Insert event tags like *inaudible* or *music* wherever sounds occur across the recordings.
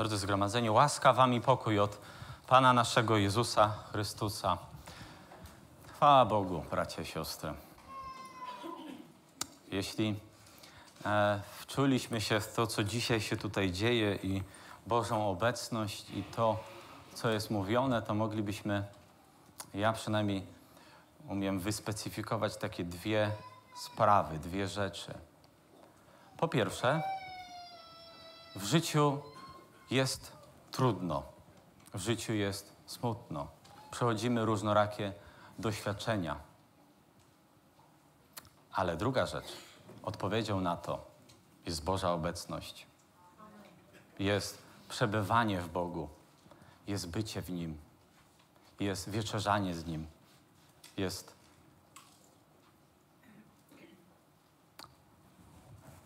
Drodzy zgromadzeniu, łaska wam i pokój od Pana naszego Jezusa Chrystusa. Chwała Bogu, bracia i siostry. Jeśli e, wczuliśmy się w to, co dzisiaj się tutaj dzieje i Bożą obecność i to, co jest mówione, to moglibyśmy, ja przynajmniej umiem wyspecyfikować takie dwie sprawy, dwie rzeczy. Po pierwsze, w życiu jest trudno, w życiu jest smutno. Przechodzimy różnorakie doświadczenia. Ale druga rzecz, odpowiedzią na to jest Boża obecność. Jest przebywanie w Bogu, jest bycie w Nim, jest wieczerzanie z Nim, jest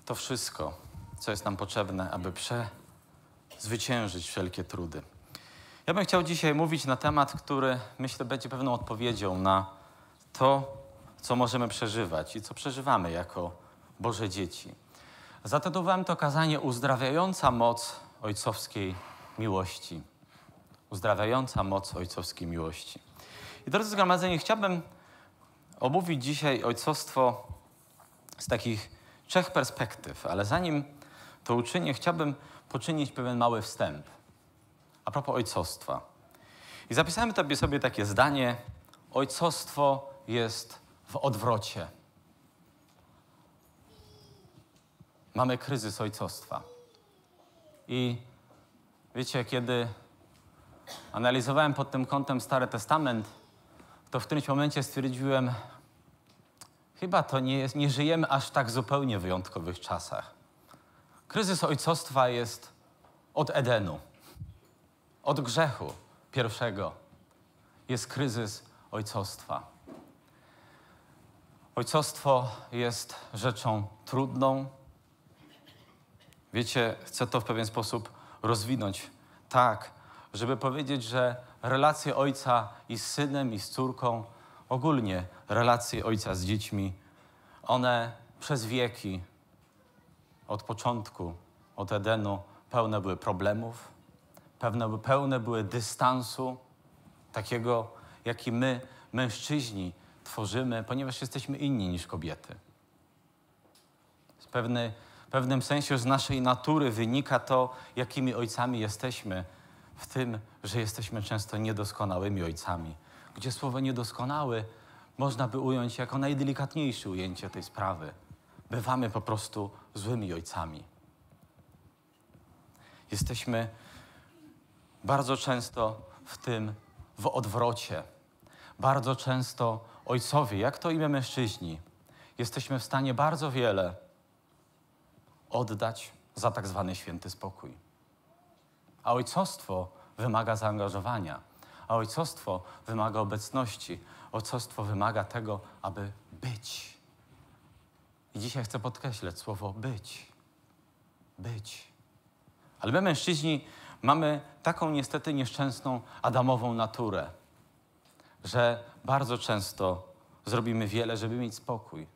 to wszystko, co jest nam potrzebne, aby przeżyć zwyciężyć wszelkie trudy. Ja bym chciał dzisiaj mówić na temat, który myślę będzie pewną odpowiedzią na to, co możemy przeżywać i co przeżywamy jako Boże dzieci. Zatytułowałem to kazanie Uzdrawiająca moc ojcowskiej miłości. Uzdrawiająca moc ojcowskiej miłości. I drodzy zgromadzeni, chciałbym omówić dzisiaj ojcostwo z takich trzech perspektyw, ale zanim to uczynię, chciałbym poczynić pewien mały wstęp a propos ojcostwa. I zapisałem sobie takie zdanie: Ojcostwo jest w odwrocie. Mamy kryzys ojcostwa. I wiecie, kiedy analizowałem pod tym kątem Stary Testament, to w którymś momencie stwierdziłem, chyba to nie, jest, nie żyjemy aż tak zupełnie wyjątkowych czasach. Kryzys ojcostwa jest od Edenu, od grzechu pierwszego. Jest kryzys ojcostwa. Ojcostwo jest rzeczą trudną. Wiecie, chcę to w pewien sposób rozwinąć tak, żeby powiedzieć, że relacje ojca i z synem, i z córką, ogólnie relacje ojca z dziećmi, one przez wieki od początku, od Edenu, pełne były problemów, pełne, pełne były dystansu, takiego, jaki my, mężczyźni, tworzymy, ponieważ jesteśmy inni niż kobiety. Z pewnym sensie z naszej natury wynika to, jakimi ojcami jesteśmy, w tym, że jesteśmy często niedoskonałymi ojcami. Gdzie słowo niedoskonały można by ująć jako najdelikatniejsze ujęcie tej sprawy. Bywamy po prostu złymi ojcami. Jesteśmy bardzo często w tym w odwrocie. Bardzo często ojcowie, jak to imię mężczyźni, jesteśmy w stanie bardzo wiele oddać za tak zwany święty spokój. A ojcostwo wymaga zaangażowania, a ojcostwo wymaga obecności, ojcostwo wymaga tego, aby być. I dzisiaj chcę podkreślać słowo być. Być. Ale my, mężczyźni, mamy taką niestety nieszczęsną Adamową naturę, że bardzo często zrobimy wiele, żeby mieć spokój,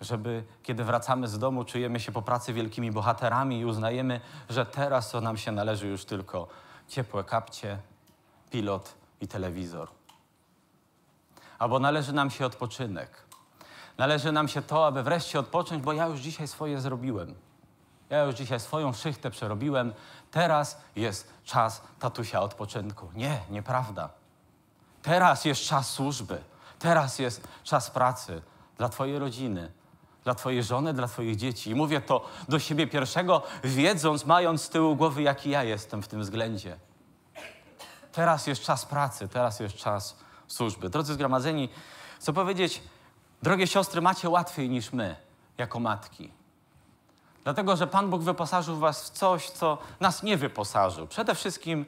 żeby kiedy wracamy z domu, czujemy się po pracy wielkimi bohaterami i uznajemy, że teraz to nam się należy już tylko ciepłe kapcie, pilot i telewizor. Albo należy nam się odpoczynek. Należy nam się to, aby wreszcie odpocząć, bo ja już dzisiaj swoje zrobiłem. Ja już dzisiaj swoją szychtę przerobiłem. Teraz jest czas tatusia odpoczynku. Nie, nieprawda. Teraz jest czas służby. Teraz jest czas pracy dla Twojej rodziny, dla Twojej żony, dla Twoich dzieci. I mówię to do siebie pierwszego, wiedząc, mając z tyłu głowy, jaki ja jestem w tym względzie. Teraz jest czas pracy, teraz jest czas służby. Drodzy zgromadzeni, chcę powiedzieć, Drogie siostry, macie łatwiej niż my, jako matki. Dlatego, że Pan Bóg wyposażył Was w coś, co nas nie wyposażył. Przede wszystkim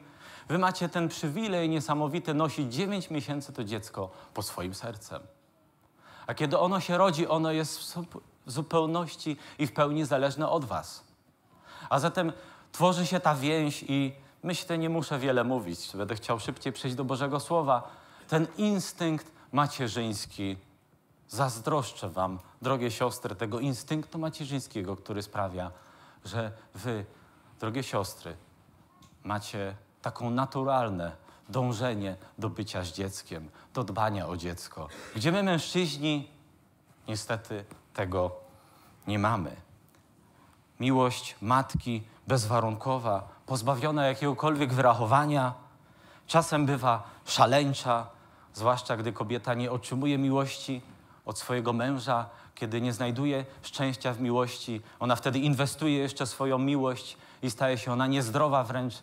Wy macie ten przywilej niesamowity nosić 9 miesięcy to dziecko po swoim sercem. A kiedy ono się rodzi, ono jest w zupełności i w pełni zależne od Was. A zatem tworzy się ta więź i myślę, nie muszę wiele mówić, będę chciał szybciej przejść do Bożego Słowa. Ten instynkt macierzyński Zazdroszczę wam, drogie siostry, tego instynktu macierzyńskiego, który sprawia, że wy, drogie siostry, macie taką naturalne dążenie do bycia z dzieckiem, do dbania o dziecko. Gdzie my, mężczyźni, niestety tego nie mamy. Miłość matki bezwarunkowa, pozbawiona jakiegokolwiek wyrachowania, czasem bywa szaleńcza, zwłaszcza gdy kobieta nie otrzymuje miłości od swojego męża, kiedy nie znajduje szczęścia w miłości. Ona wtedy inwestuje jeszcze swoją miłość i staje się ona niezdrowa wręcz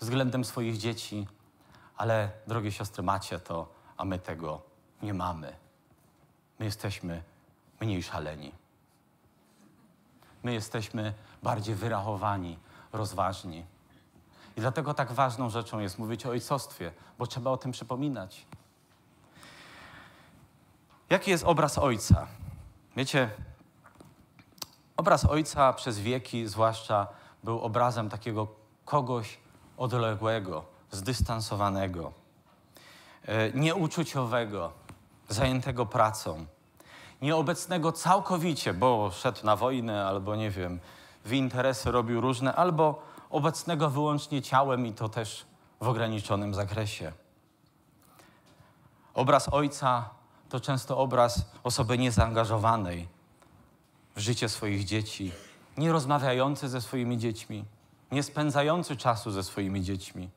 względem swoich dzieci. Ale, drogie siostry, macie to, a my tego nie mamy. My jesteśmy mniej szaleni. My jesteśmy bardziej wyrachowani, rozważni. I dlatego tak ważną rzeczą jest mówić o ojcostwie, bo trzeba o tym przypominać. Jaki jest obraz Ojca? Wiecie, obraz Ojca przez wieki zwłaszcza był obrazem takiego kogoś odległego, zdystansowanego, e, nieuczuciowego, zajętego pracą, nieobecnego całkowicie, bo szedł na wojnę albo nie wiem, w interesy robił różne, albo obecnego wyłącznie ciałem i to też w ograniczonym zakresie. Obraz Ojca to często obraz osoby niezaangażowanej w życie swoich dzieci, nie rozmawiający ze swoimi dziećmi, nie spędzający czasu ze swoimi dziećmi.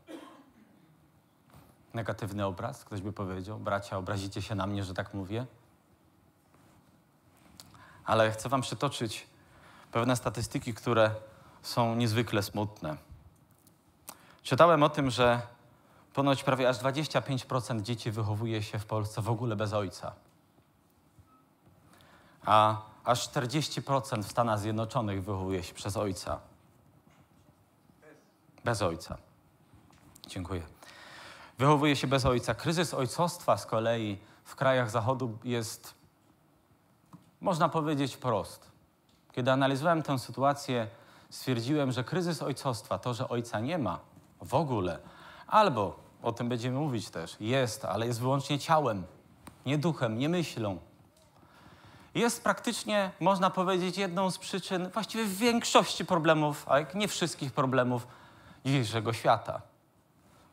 Negatywny obraz, ktoś by powiedział, bracia, obrazicie się na mnie, że tak mówię. Ale chcę Wam przytoczyć pewne statystyki, które są niezwykle smutne. Czytałem o tym, że Ponoć prawie aż 25% dzieci wychowuje się w Polsce w ogóle bez ojca. A aż 40% w Stanach Zjednoczonych wychowuje się przez ojca. Bez ojca. Dziękuję. Wychowuje się bez ojca. Kryzys ojcostwa z kolei w krajach Zachodu jest, można powiedzieć, prost. Kiedy analizowałem tę sytuację, stwierdziłem, że kryzys ojcostwa, to, że ojca nie ma w ogóle, albo o tym będziemy mówić też. Jest, ale jest wyłącznie ciałem, nie duchem, nie myślą. Jest praktycznie, można powiedzieć, jedną z przyczyn właściwie większości problemów, a jak nie wszystkich problemów dzisiejszego świata.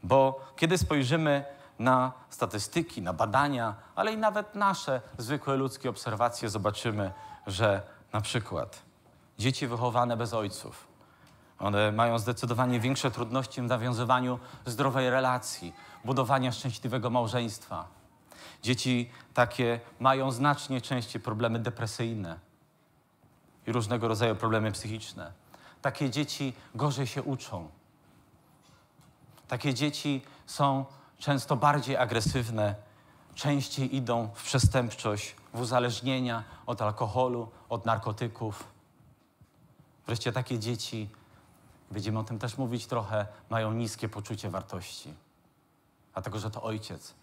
Bo kiedy spojrzymy na statystyki, na badania, ale i nawet nasze zwykłe ludzkie obserwacje, zobaczymy, że na przykład dzieci wychowane bez ojców one mają zdecydowanie większe trudności w nawiązywaniu zdrowej relacji, budowania szczęśliwego małżeństwa. Dzieci takie mają znacznie częściej problemy depresyjne i różnego rodzaju problemy psychiczne. Takie dzieci gorzej się uczą. Takie dzieci są często bardziej agresywne, częściej idą w przestępczość, w uzależnienia od alkoholu, od narkotyków. Wreszcie takie dzieci będziemy o tym też mówić trochę, mają niskie poczucie wartości. Dlatego, że to ojciec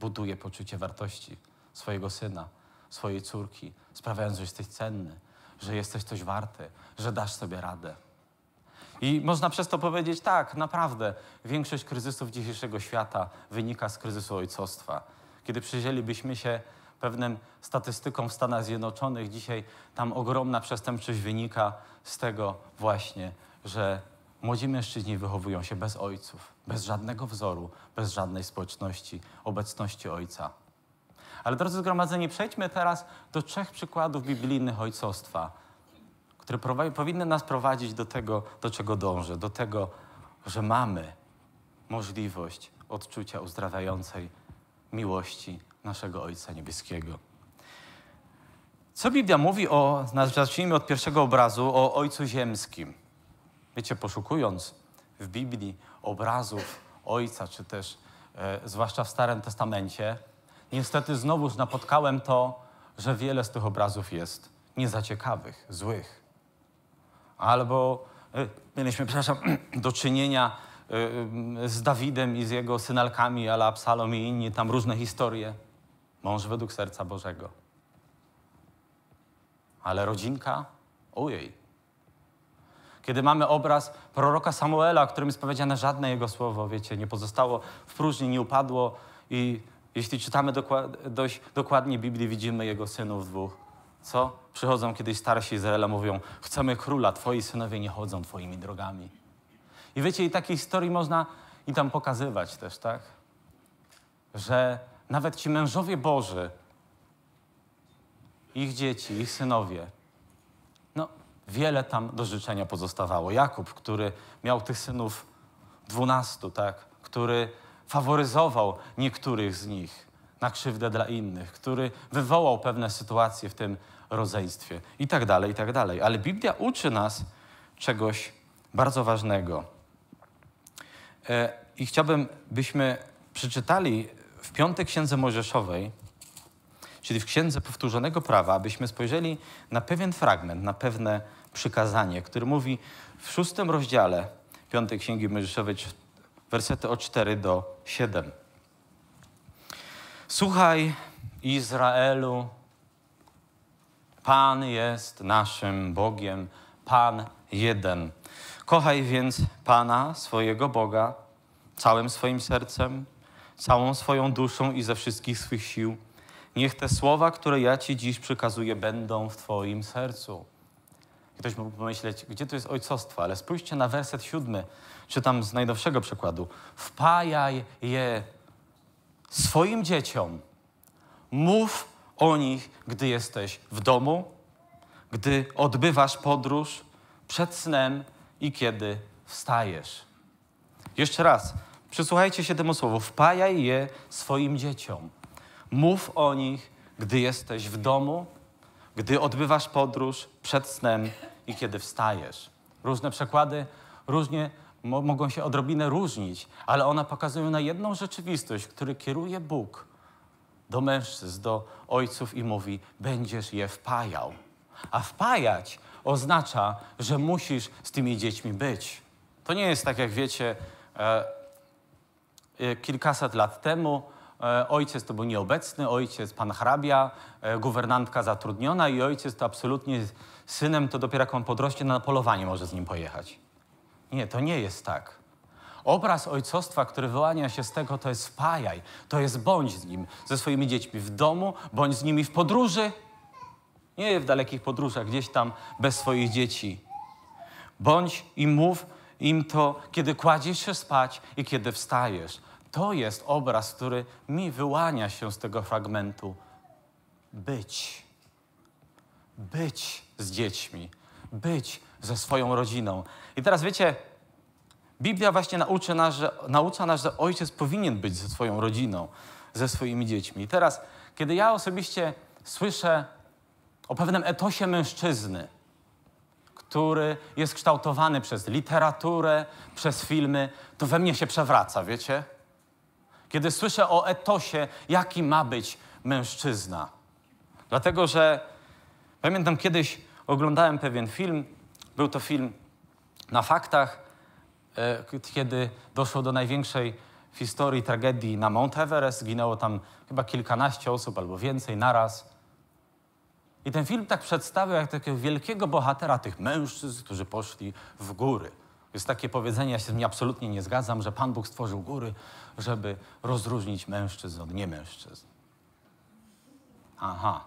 buduje poczucie wartości swojego syna, swojej córki, sprawiając, że jesteś cenny, że jesteś coś warty, że dasz sobie radę. I można przez to powiedzieć, tak, naprawdę, większość kryzysów dzisiejszego świata wynika z kryzysu ojcostwa. Kiedy przyjrzelibyśmy się pewnym statystykom w Stanach Zjednoczonych, dzisiaj tam ogromna przestępczość wynika z tego właśnie że młodzi mężczyźni wychowują się bez ojców, bez żadnego wzoru, bez żadnej społeczności, obecności ojca. Ale drodzy zgromadzeni, przejdźmy teraz do trzech przykładów biblijnych ojcostwa, które powinny nas prowadzić do tego, do czego dążę, do tego, że mamy możliwość odczucia uzdrawiającej miłości naszego Ojca Niebieskiego. Co Biblia mówi o, zacznijmy od pierwszego obrazu, o Ojcu Ziemskim. Wiecie, poszukując w Biblii obrazów Ojca, czy też e, zwłaszcza w Starym Testamencie, niestety znowuż napotkałem to, że wiele z tych obrazów jest niezaciekawych, złych. Albo e, mieliśmy, przepraszam, *clears throat* do czynienia e, z Dawidem i z jego synalkami, ale Absalom i inni, tam różne historie. Mąż według serca Bożego. Ale rodzinka, ojej, kiedy mamy obraz proroka Samuela, którym jest powiedziane żadne jego słowo, wiecie, nie pozostało w próżni, nie upadło i jeśli czytamy dokład, dość dokładnie Biblię, widzimy jego synów dwóch. Co? Przychodzą kiedyś starsi Izraela, mówią, chcemy króla, twoi synowie nie chodzą twoimi drogami. I wiecie, i takiej historii można i tam pokazywać też, tak? Że nawet ci mężowie Boży, ich dzieci, ich synowie, wiele tam do życzenia pozostawało. Jakub, który miał tych synów dwunastu, tak, który faworyzował niektórych z nich na krzywdę dla innych, który wywołał pewne sytuacje w tym rodzeństwie i tak dalej, i tak dalej. Ale Biblia uczy nas czegoś bardzo ważnego. E, I chciałbym, byśmy przeczytali w piątej księdze Mojżeszowej, czyli w księdze powtórzonego prawa, abyśmy spojrzeli na pewien fragment, na pewne przykazanie, który mówi w szóstym rozdziale piątej Księgi Mojżeszowej, wersety od 4 do 7. Słuchaj, Izraelu, Pan jest naszym Bogiem, Pan jeden. Kochaj więc Pana, swojego Boga, całym swoim sercem, całą swoją duszą i ze wszystkich swych sił. Niech te słowa, które ja Ci dziś przykazuję, będą w Twoim sercu Ktoś mógł pomyśleć, gdzie tu jest ojcostwo, ale spójrzcie na werset siódmy, czytam z najnowszego przykładu. Wpajaj je swoim dzieciom. Mów o nich, gdy jesteś w domu, gdy odbywasz podróż, przed snem i kiedy wstajesz. Jeszcze raz, przysłuchajcie się temu słowu. Wpajaj je swoim dzieciom. Mów o nich, gdy jesteś w domu, gdy odbywasz podróż, przed snem i kiedy wstajesz. Różne przekłady różnie mo mogą się odrobinę różnić, ale one pokazują na jedną rzeczywistość, który kieruje Bóg do mężczyzn, do ojców i mówi: będziesz je wpajał. A wpajać oznacza, że musisz z tymi dziećmi być. To nie jest tak, jak wiecie, e, e, kilkaset lat temu E, ojciec to był nieobecny, ojciec pan hrabia, e, guwernantka zatrudniona i ojciec to absolutnie synem to dopiero jak on podrośnie na polowanie może z nim pojechać. Nie, to nie jest tak. Obraz ojcostwa, który wyłania się z tego, to jest pajaj, to jest bądź z nim, ze swoimi dziećmi w domu, bądź z nimi w podróży, nie w dalekich podróżach, gdzieś tam bez swoich dzieci. Bądź i mów im to, kiedy kładziesz się spać i kiedy wstajesz to jest obraz, który mi wyłania się z tego fragmentu. Być. Być z dziećmi. Być ze swoją rodziną. I teraz wiecie, Biblia właśnie naucza nas, że, naucza nas, że ojciec powinien być ze swoją rodziną, ze swoimi dziećmi. I teraz, kiedy ja osobiście słyszę o pewnym etosie mężczyzny, który jest kształtowany przez literaturę, przez filmy, to we mnie się przewraca, wiecie? kiedy słyszę o etosie, jaki ma być mężczyzna. Dlatego, że pamiętam kiedyś oglądałem pewien film, był to film na faktach, e, kiedy doszło do największej w historii tragedii na Mount Everest. Zginęło tam chyba kilkanaście osób albo więcej naraz. I ten film tak przedstawiał jak takiego wielkiego bohatera tych mężczyzn, którzy poszli w góry. Jest takie powiedzenie, ja się z nim absolutnie nie zgadzam, że Pan Bóg stworzył góry, żeby rozróżnić mężczyzn od niemężczyzn. Aha.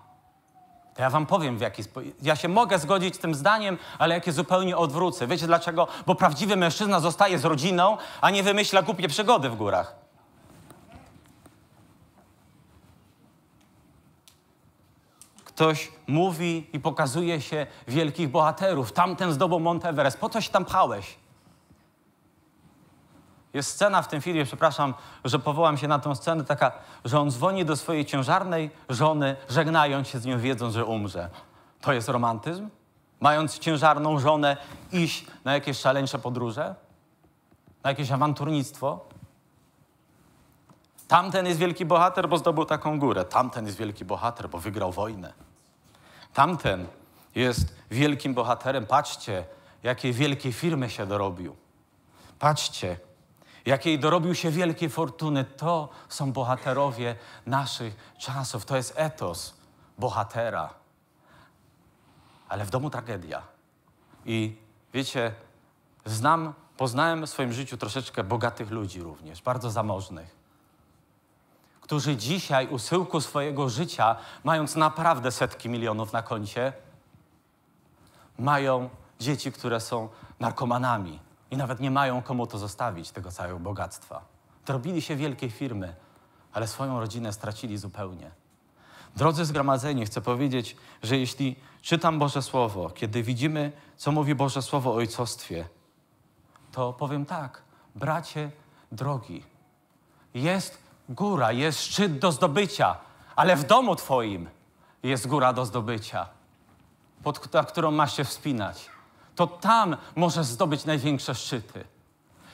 To ja wam powiem, w jaki sposób. Ja się mogę zgodzić z tym zdaniem, ale jakie zupełnie odwrócę. Wiecie dlaczego? Bo prawdziwy mężczyzna zostaje z rodziną, a nie wymyśla głupie przygody w górach. ktoś mówi i pokazuje się wielkich bohaterów. Tamten zdobył Mount Everest. Po co się tam pchałeś? Jest scena w tym filmie, przepraszam, że powołam się na tą scenę, taka, że on dzwoni do swojej ciężarnej żony, żegnając się z nią, wiedząc, że umrze. To jest romantyzm? Mając ciężarną żonę, iść na jakieś szaleńcze podróże? Na jakieś awanturnictwo? Tamten jest wielki bohater, bo zdobył taką górę. Tamten jest wielki bohater, bo wygrał wojnę. Tamten jest wielkim bohaterem. Patrzcie, jakie wielkie firmy się dorobił. Patrzcie, jakiej dorobił się wielkie fortuny, to są bohaterowie naszych czasów. To jest etos bohatera. Ale w domu tragedia. I wiecie, znam, poznałem w swoim życiu troszeczkę bogatych ludzi również, bardzo zamożnych, którzy dzisiaj u syłku swojego życia, mając naprawdę setki milionów na koncie, mają dzieci, które są narkomanami, i nawet nie mają komu to zostawić, tego całego bogactwa. Drobili się wielkie firmy, ale swoją rodzinę stracili zupełnie. Drodzy zgromadzeni, chcę powiedzieć, że jeśli czytam Boże Słowo, kiedy widzimy, co mówi Boże Słowo o ojcostwie, to powiem tak, bracie drogi, jest góra, jest szczyt do zdobycia, ale w domu Twoim jest góra do zdobycia, pod, na którą masz się wspinać to tam możesz zdobyć największe szczyty.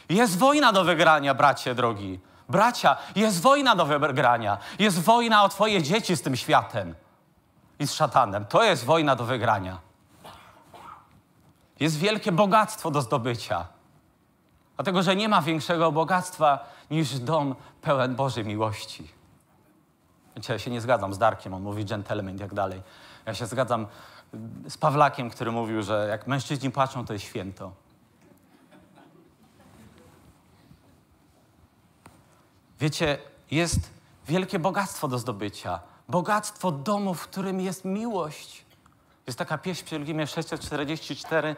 Jest wojna do wygrania, bracie drogi. Bracia, jest wojna do wygrania. Jest wojna o Twoje dzieci z tym światem i z szatanem. To jest wojna do wygrania. Jest wielkie bogactwo do zdobycia. Dlatego, że nie ma większego bogactwa niż dom pełen Bożej miłości. ja się nie zgadzam z Darkiem, on mówi gentleman i tak dalej. Ja się zgadzam z Pawlakiem, który mówił, że jak mężczyźni płaczą, to jest święto. Wiecie, jest wielkie bogactwo do zdobycia. Bogactwo domu, w którym jest miłość. Jest taka pieśń pielgrimie 644,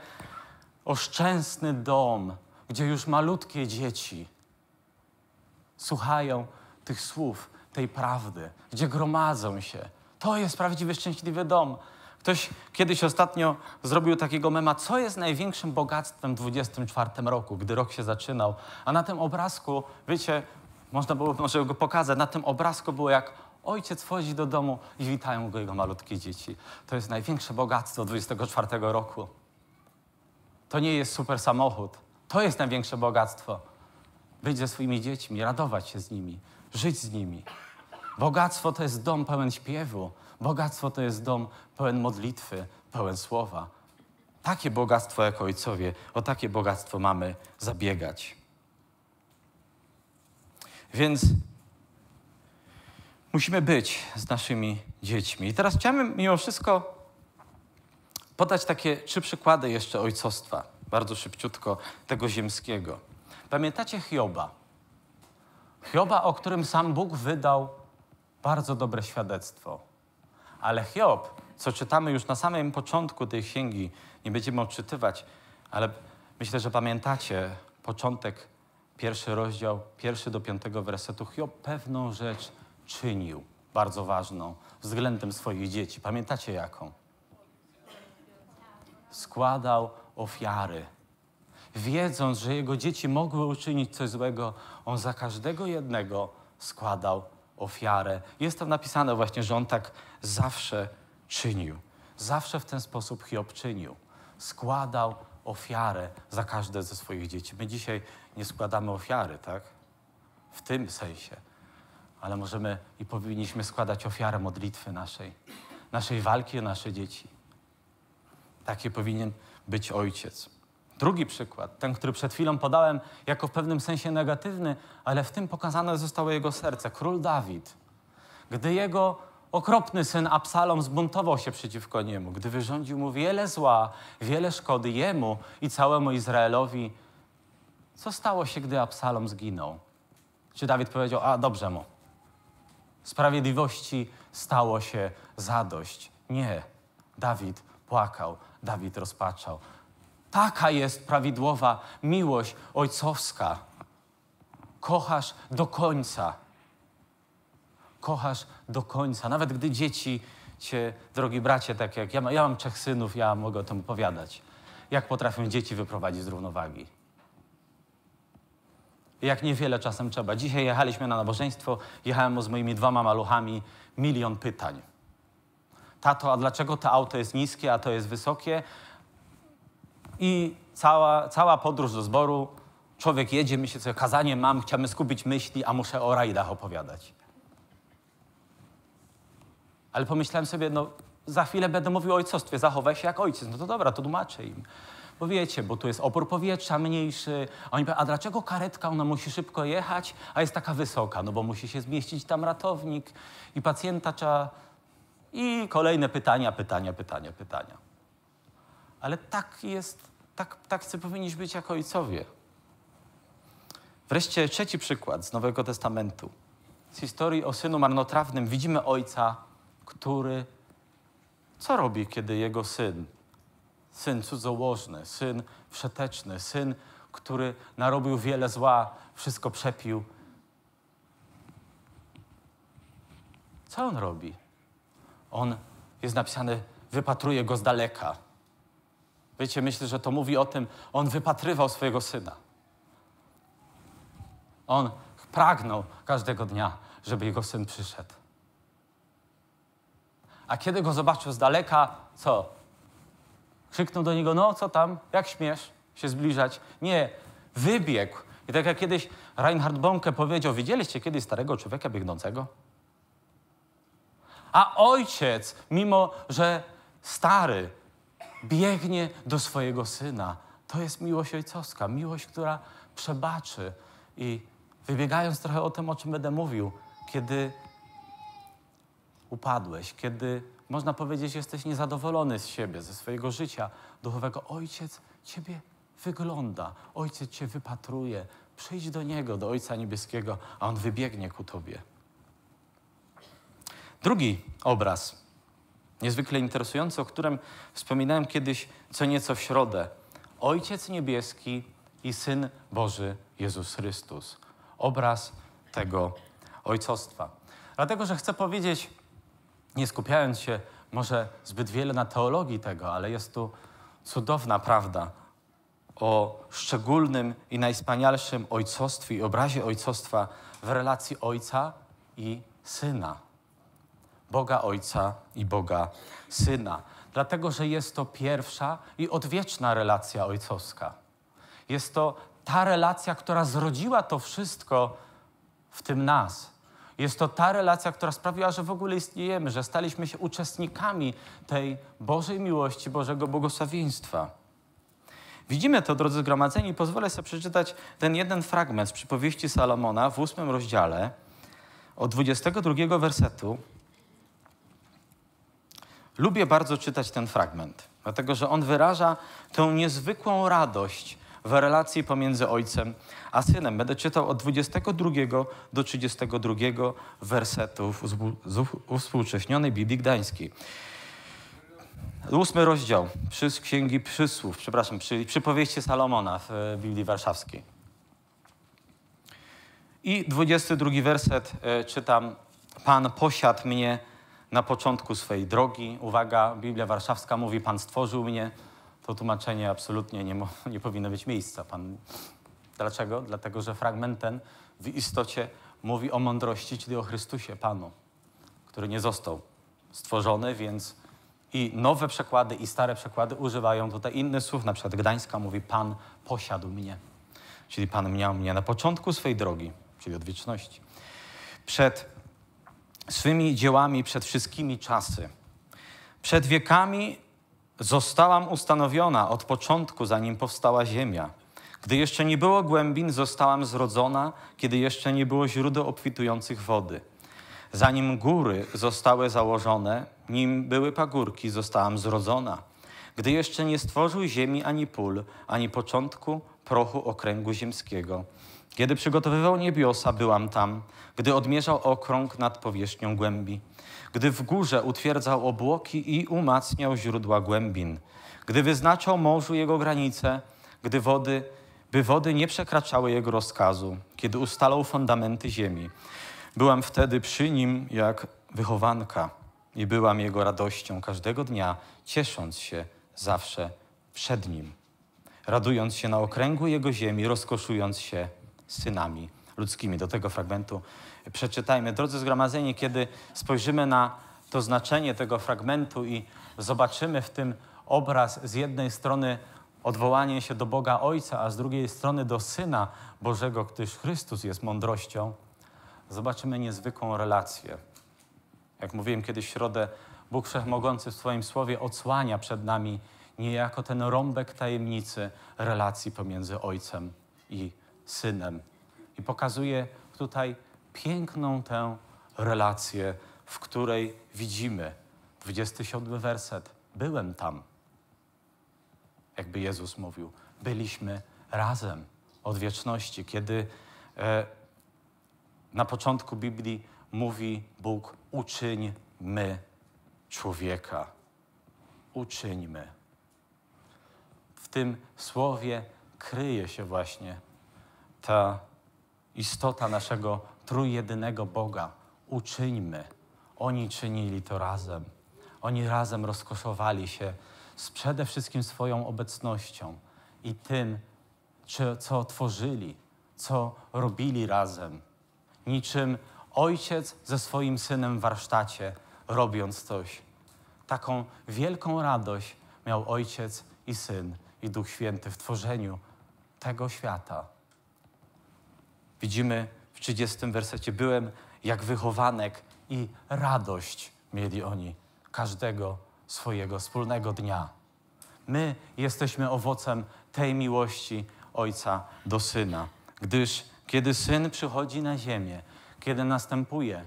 oszczęsny dom, gdzie już malutkie dzieci słuchają tych słów, tej prawdy, gdzie gromadzą się. To jest prawdziwy, szczęśliwy dom. Ktoś kiedyś ostatnio zrobił takiego mema, co jest największym bogactwem w 24 roku, gdy rok się zaczynał. A na tym obrazku, wiecie, można było może go pokazać, na tym obrazku było jak ojciec wchodzi do domu i witają go jego malutkie dzieci. To jest największe bogactwo 24 roku. To nie jest super samochód. To jest największe bogactwo. Być ze swoimi dziećmi, radować się z nimi, żyć z nimi. Bogactwo to jest dom pełen śpiewu, Bogactwo to jest dom pełen modlitwy, pełen słowa. Takie bogactwo jako ojcowie, o takie bogactwo mamy zabiegać. Więc musimy być z naszymi dziećmi. I teraz chciałbym mimo wszystko podać takie trzy przykłady jeszcze ojcostwa, bardzo szybciutko, tego ziemskiego. Pamiętacie Hioba? Hioba, o którym sam Bóg wydał bardzo dobre świadectwo. Ale Hiob, co czytamy już na samym początku tej księgi, nie będziemy odczytywać, ale myślę, że pamiętacie początek, pierwszy rozdział, pierwszy do piątego wersetu. Hiob pewną rzecz czynił, bardzo ważną, względem swoich dzieci. Pamiętacie jaką? Składał ofiary. Wiedząc, że jego dzieci mogły uczynić coś złego, on za każdego jednego składał ofiarę. Jest tam napisane właśnie, że on tak zawsze czynił. Zawsze w ten sposób Hiob czynił. Składał ofiarę za każde ze swoich dzieci. My dzisiaj nie składamy ofiary, tak? W tym sensie. Ale możemy i powinniśmy składać ofiarę modlitwy naszej, naszej walki o nasze dzieci. Taki powinien być ojciec. Drugi przykład, ten, który przed chwilą podałem, jako w pewnym sensie negatywny, ale w tym pokazane zostało jego serce. Król Dawid. Gdy jego Okropny syn Absalom zbuntował się przeciwko niemu, gdy wyrządził mu wiele zła, wiele szkody jemu i całemu Izraelowi. Co stało się, gdy Absalom zginął? Czy Dawid powiedział, a dobrze mu. Sprawiedliwości stało się zadość. Nie. Dawid płakał, Dawid rozpaczał. Taka jest prawidłowa miłość ojcowska. Kochasz do końca kochasz do końca. Nawet gdy dzieci cię, drogi bracie, tak jak ja, ja mam trzech synów, ja mogę o tym opowiadać, jak potrafią dzieci wyprowadzić z równowagi. Jak niewiele czasem trzeba. Dzisiaj jechaliśmy na nabożeństwo, jechałem z moimi dwoma maluchami, milion pytań. Tato, a dlaczego to auto jest niskie, a to jest wysokie? I cała, cała podróż do zboru, człowiek jedzie, się co kazanie mam, chciałbym skupić myśli, a muszę o rajdach opowiadać. Ale pomyślałem sobie, no za chwilę będę mówił o ojcostwie, zachowaj się jak ojciec. No to dobra, to tłumaczę im. Bo wiecie, bo tu jest opór powietrza mniejszy. A oni powiedzą, a dlaczego karetka, ona musi szybko jechać, a jest taka wysoka? No bo musi się zmieścić tam ratownik i pacjenta trzeba... I kolejne pytania, pytania, pytania, pytania. Ale tak jest, tak, tak chcę powinniśmy być jako ojcowie. Wreszcie trzeci przykład z Nowego Testamentu. Z historii o synu marnotrawnym widzimy ojca który co robi, kiedy jego syn, syn cudzołożny, syn wszeteczny, syn, który narobił wiele zła, wszystko przepił, co on robi? On jest napisany, wypatruje go z daleka. Wiecie, myślę, że to mówi o tym, on wypatrywał swojego syna. On pragnął każdego dnia, żeby jego syn przyszedł. A kiedy go zobaczył z daleka, co? Krzyknął do niego, no co tam, jak śmiesz się zbliżać? Nie, wybiegł. I tak jak kiedyś Reinhard Bonke powiedział, widzieliście kiedyś starego człowieka biegnącego? A ojciec, mimo że stary, biegnie do swojego syna. To jest miłość ojcowska, miłość, która przebaczy. I wybiegając trochę o tym, o czym będę mówił, kiedy upadłeś, kiedy można powiedzieć, jesteś niezadowolony z siebie, ze swojego życia duchowego. Ojciec ciebie wygląda, ojciec cię wypatruje. Przyjdź do niego, do Ojca Niebieskiego, a on wybiegnie ku tobie. Drugi obraz, niezwykle interesujący, o którym wspominałem kiedyś co nieco w środę. Ojciec Niebieski i Syn Boży Jezus Chrystus. Obraz tego ojcostwa. Dlatego, że chcę powiedzieć, nie skupiając się może zbyt wiele na teologii tego, ale jest tu cudowna prawda o szczególnym i najspanialszym ojcostwie i obrazie ojcostwa w relacji ojca i syna. Boga Ojca i Boga Syna. Dlatego, że jest to pierwsza i odwieczna relacja ojcowska. Jest to ta relacja, która zrodziła to wszystko w tym nas, jest to ta relacja, która sprawiła, że w ogóle istniejemy, że staliśmy się uczestnikami tej Bożej miłości, Bożego błogosławieństwa. Widzimy to, drodzy zgromadzeni, i pozwolę sobie przeczytać ten jeden fragment z przypowieści Salomona w ósmym rozdziale, od 22 wersetu. Lubię bardzo czytać ten fragment, dlatego że on wyraża tę niezwykłą radość w relacji pomiędzy ojcem a synem. Będę czytał od 22 do 32 wersetów z uwspółcześnionej Biblii Gdańskiej. Ósmy rozdział przy Księgi Przysłów, przepraszam, przy przypowieści Salomona w e, Biblii Warszawskiej. I 22 werset e, czytam. Pan posiadł mnie na początku swej drogi. Uwaga, Biblia Warszawska mówi: Pan stworzył mnie to tłumaczenie absolutnie nie, *laughs* nie powinno mieć miejsca. Pan... Dlaczego? Dlatego, że fragment ten w istocie mówi o mądrości, czyli o Chrystusie Panu, który nie został stworzony, więc i nowe przekłady, i stare przekłady używają tutaj innych słów. Na przykład Gdańska mówi Pan posiadł mnie, czyli Pan miał mnie na początku swej drogi, czyli od wieczności. Przed swymi dziełami, przed wszystkimi czasy, przed wiekami Zostałam ustanowiona od początku, zanim powstała ziemia. Gdy jeszcze nie było głębin, zostałam zrodzona, kiedy jeszcze nie było źródeł obfitujących wody. Zanim góry zostały założone, nim były pagórki, zostałam zrodzona. Gdy jeszcze nie stworzył ziemi ani pól, ani początku prochu okręgu ziemskiego. Kiedy przygotowywał niebiosa, byłam tam, gdy odmierzał okrąg nad powierzchnią głębi gdy w górze utwierdzał obłoki i umacniał źródła głębin, gdy wyznaczał morzu jego granice, gdy wody, by wody nie przekraczały jego rozkazu, kiedy ustalał fundamenty ziemi. Byłam wtedy przy nim jak wychowanka i byłam jego radością każdego dnia, ciesząc się zawsze przed nim, radując się na okręgu jego ziemi, rozkoszując się synami ludzkimi. Do tego fragmentu przeczytajmy. Drodzy zgromadzeni, kiedy spojrzymy na to znaczenie tego fragmentu i zobaczymy w tym obraz z jednej strony odwołanie się do Boga Ojca, a z drugiej strony do Syna Bożego, gdyż Chrystus jest mądrością, zobaczymy niezwykłą relację. Jak mówiłem kiedyś w środę, Bóg Wszechmogący w swoim słowie odsłania przed nami niejako ten rąbek tajemnicy relacji pomiędzy Ojcem i Synem i pokazuje tutaj piękną tę relację, w której widzimy 27 werset. Byłem tam. Jakby Jezus mówił, byliśmy razem od wieczności, kiedy e, na początku Biblii mówi Bóg: uczyńmy człowieka. Uczyńmy. W tym słowie kryje się właśnie ta istota naszego trójjedynego Boga. Uczyńmy. Oni czynili to razem. Oni razem rozkoszowali się z przede wszystkim swoją obecnością i tym, co tworzyli, co robili razem. Niczym ojciec ze swoim synem w warsztacie, robiąc coś. Taką wielką radość miał ojciec i syn i Duch Święty w tworzeniu tego świata. Widzimy w 30 wersecie, byłem jak wychowanek i radość mieli oni każdego swojego wspólnego dnia. My jesteśmy owocem tej miłości Ojca do Syna, gdyż kiedy Syn przychodzi na ziemię, kiedy następuje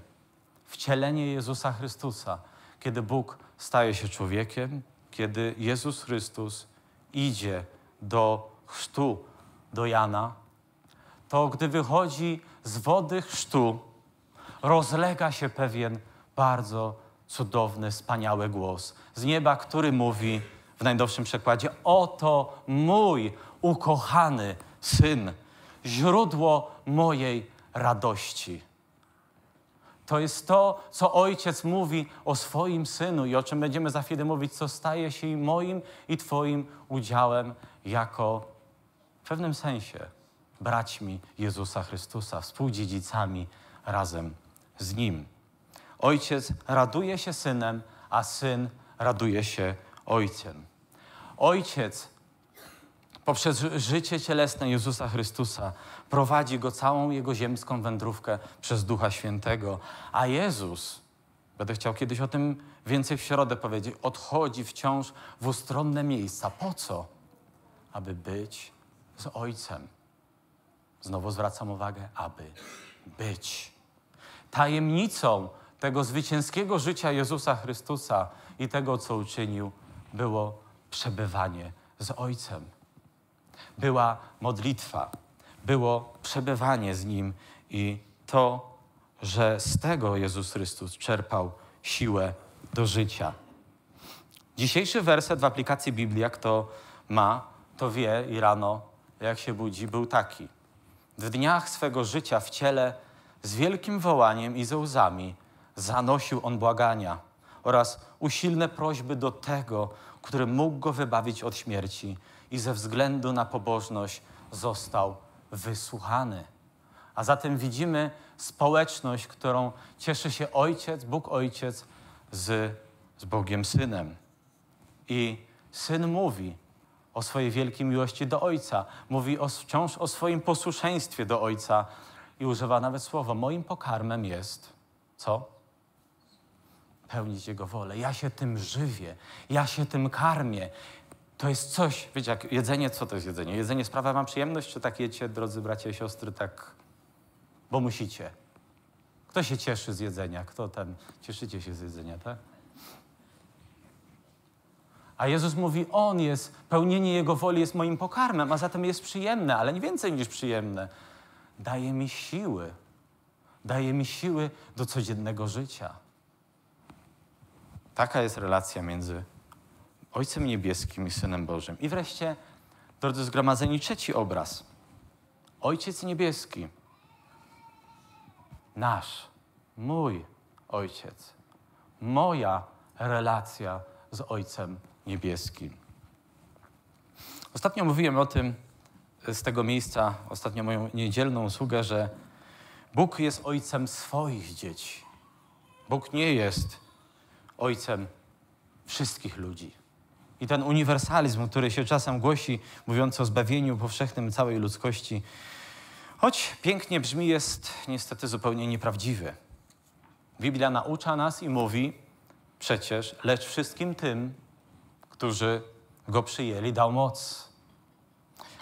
wcielenie Jezusa Chrystusa, kiedy Bóg staje się człowiekiem, kiedy Jezus Chrystus idzie do chrztu do Jana, to gdy wychodzi z wody chrztu, rozlega się pewien bardzo cudowny, wspaniały głos z nieba, który mówi w najnowszym przekładzie: Oto mój ukochany syn, źródło mojej radości. To jest to, co ojciec mówi o swoim synu i o czym będziemy za chwilę mówić, co staje się i moim i Twoim udziałem jako w pewnym sensie braćmi Jezusa Chrystusa, współdziedzicami razem z Nim. Ojciec raduje się synem, a syn raduje się ojcem. Ojciec poprzez życie cielesne Jezusa Chrystusa prowadzi go całą jego ziemską wędrówkę przez Ducha Świętego, a Jezus, będę chciał kiedyś o tym więcej w środę powiedzieć, odchodzi wciąż w ustronne miejsca. Po co? Aby być z Ojcem. Znowu zwracam uwagę, aby być. Tajemnicą tego zwycięskiego życia Jezusa Chrystusa i tego, co uczynił, było przebywanie z Ojcem. Była modlitwa, było przebywanie z Nim i to, że z tego Jezus Chrystus czerpał siłę do życia. Dzisiejszy werset w aplikacji jak to ma, to wie i rano, jak się budzi, był taki. W dniach swego życia w ciele z wielkim wołaniem i ze łzami zanosił on błagania oraz usilne prośby do tego, który mógł go wybawić od śmierci i ze względu na pobożność został wysłuchany. A zatem widzimy społeczność, którą cieszy się Ojciec, Bóg Ojciec z, z Bogiem Synem. I Syn mówi, o swojej wielkiej miłości do Ojca, mówi o, wciąż o swoim posłuszeństwie do Ojca i używa nawet słowa: Moim pokarmem jest co? Pełnić Jego wolę. Ja się tym żywię, ja się tym karmię. To jest coś, wiecie, jak jedzenie, co to jest jedzenie? Jedzenie sprawia wam przyjemność, czy tak jecie, drodzy bracia i siostry, tak, bo musicie? Kto się cieszy z jedzenia? Kto ten? Cieszycie się z jedzenia, tak? A Jezus mówi, On jest, pełnienie Jego woli jest moim pokarmem, a zatem jest przyjemne, ale nie więcej niż przyjemne. Daje mi siły. Daje mi siły do codziennego życia. Taka jest relacja między Ojcem Niebieskim i Synem Bożym. I wreszcie, drodzy zgromadzeni, trzeci obraz. Ojciec Niebieski. Nasz, mój Ojciec. Moja relacja z Ojcem niebieskim. Ostatnio mówiłem o tym z tego miejsca, ostatnio moją niedzielną usługę, że Bóg jest ojcem swoich dzieci. Bóg nie jest ojcem wszystkich ludzi. I ten uniwersalizm, który się czasem głosi, mówiąc o zbawieniu powszechnym całej ludzkości, choć pięknie brzmi, jest niestety zupełnie nieprawdziwy. Biblia naucza nas i mówi przecież, lecz wszystkim tym, którzy go przyjęli, dał moc,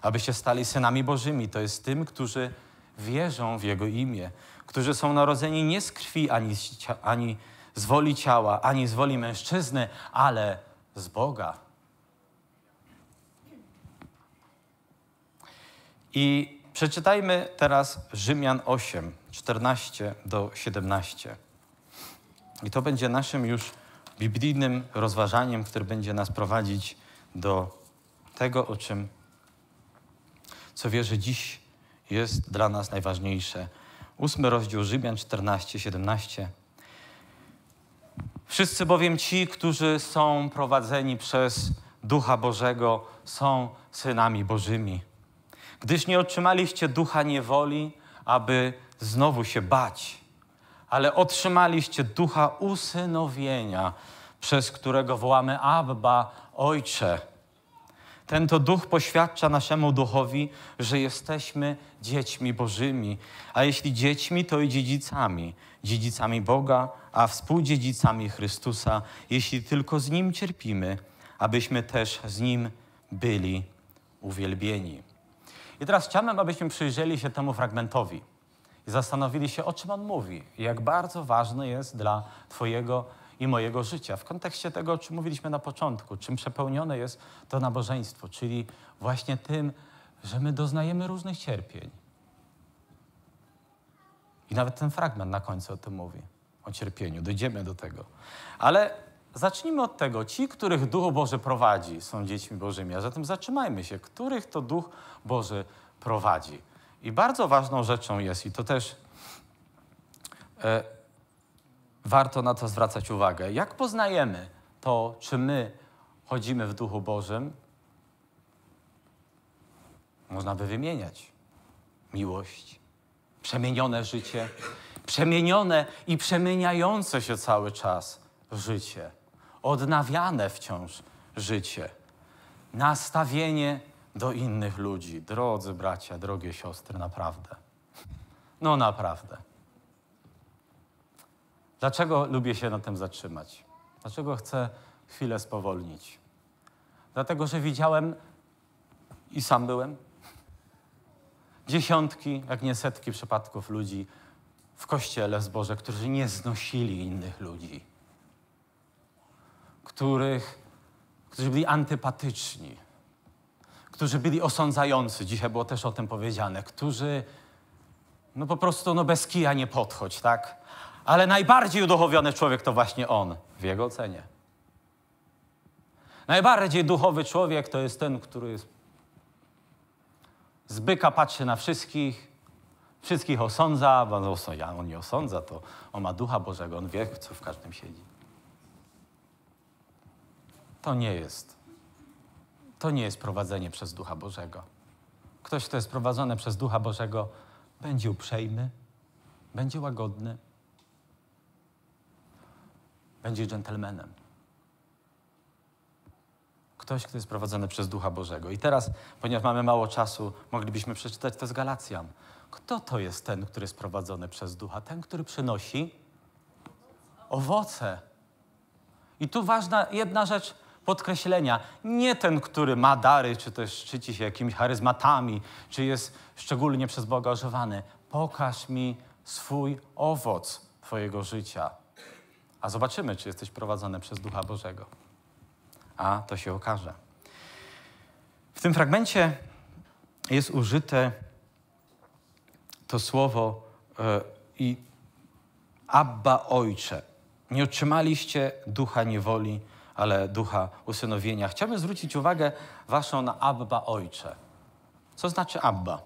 aby się stali synami Bożymi. To jest tym, którzy wierzą w Jego imię, którzy są narodzeni nie z krwi, ani z, ani z woli ciała, ani z woli mężczyzny, ale z Boga. I przeczytajmy teraz Rzymian 8, 14 do 17. I to będzie naszym już biblijnym rozważaniem, które będzie nas prowadzić do tego, o czym, co wierzę dziś, jest dla nas najważniejsze. Ósmy rozdział Rzymian 14, 17. Wszyscy bowiem ci, którzy są prowadzeni przez Ducha Bożego, są synami Bożymi. Gdyż nie otrzymaliście ducha niewoli, aby znowu się bać ale otrzymaliście ducha usynowienia, przez którego wołamy Abba, Ojcze. Ten to duch poświadcza naszemu duchowi, że jesteśmy dziećmi Bożymi, a jeśli dziećmi, to i dziedzicami. Dziedzicami Boga, a współdziedzicami Chrystusa, jeśli tylko z Nim cierpimy, abyśmy też z Nim byli uwielbieni. I teraz chciałbym, abyśmy przyjrzeli się temu fragmentowi i zastanowili się, o czym on mówi, jak bardzo ważny jest dla Twojego i mojego życia. W kontekście tego, o czym mówiliśmy na początku, czym przepełnione jest to nabożeństwo, czyli właśnie tym, że my doznajemy różnych cierpień. I nawet ten fragment na końcu o tym mówi, o cierpieniu. Dojdziemy do tego. Ale zacznijmy od tego, ci, których Duch Boży prowadzi, są dziećmi Bożymi, a zatem zatrzymajmy się, których to Duch Boży prowadzi. I bardzo ważną rzeczą jest, i to też e, warto na to zwracać uwagę, jak poznajemy to, czy my chodzimy w Duchu Bożym, można by wymieniać. Miłość, przemienione życie, przemienione i przemieniające się cały czas życie, odnawiane wciąż życie, nastawienie do innych ludzi. Drodzy bracia, drogie siostry, naprawdę. No naprawdę. Dlaczego lubię się na tym zatrzymać? Dlaczego chcę chwilę spowolnić? Dlatego, że widziałem i sam byłem dziesiątki, jak nie setki przypadków ludzi w kościele zboże, którzy nie znosili innych ludzi, których, którzy byli antypatyczni którzy byli osądzający, dzisiaj było też o tym powiedziane, którzy no po prostu no bez kija nie podchodź, tak? Ale najbardziej uduchowiony człowiek to właśnie on, w jego ocenie. Najbardziej duchowy człowiek to jest ten, który z byka patrzy na wszystkich, wszystkich osądza, bo on nie osądza, to on ma Ducha Bożego, on wie, co w każdym siedzi. To nie jest to nie jest prowadzenie przez Ducha Bożego. Ktoś, kto jest prowadzony przez Ducha Bożego, będzie uprzejmy, będzie łagodny, będzie dżentelmenem. Ktoś, kto jest prowadzony przez Ducha Bożego. I teraz, ponieważ mamy mało czasu, moglibyśmy przeczytać to z Galacjan. Kto to jest ten, który jest prowadzony przez Ducha? Ten, który przynosi owoce. I tu ważna jedna rzecz, podkreślenia. Nie ten, który ma dary, czy też szczyci się jakimiś charyzmatami, czy jest szczególnie przez Boga ożywany. Pokaż mi swój owoc Twojego życia. A zobaczymy, czy jesteś prowadzony przez Ducha Bożego. A to się okaże. W tym fragmencie jest użyte to słowo e, i Abba Ojcze. Nie otrzymaliście ducha niewoli, ale ducha usynowienia. Chciałbym zwrócić uwagę waszą na Abba Ojcze. Co znaczy Abba?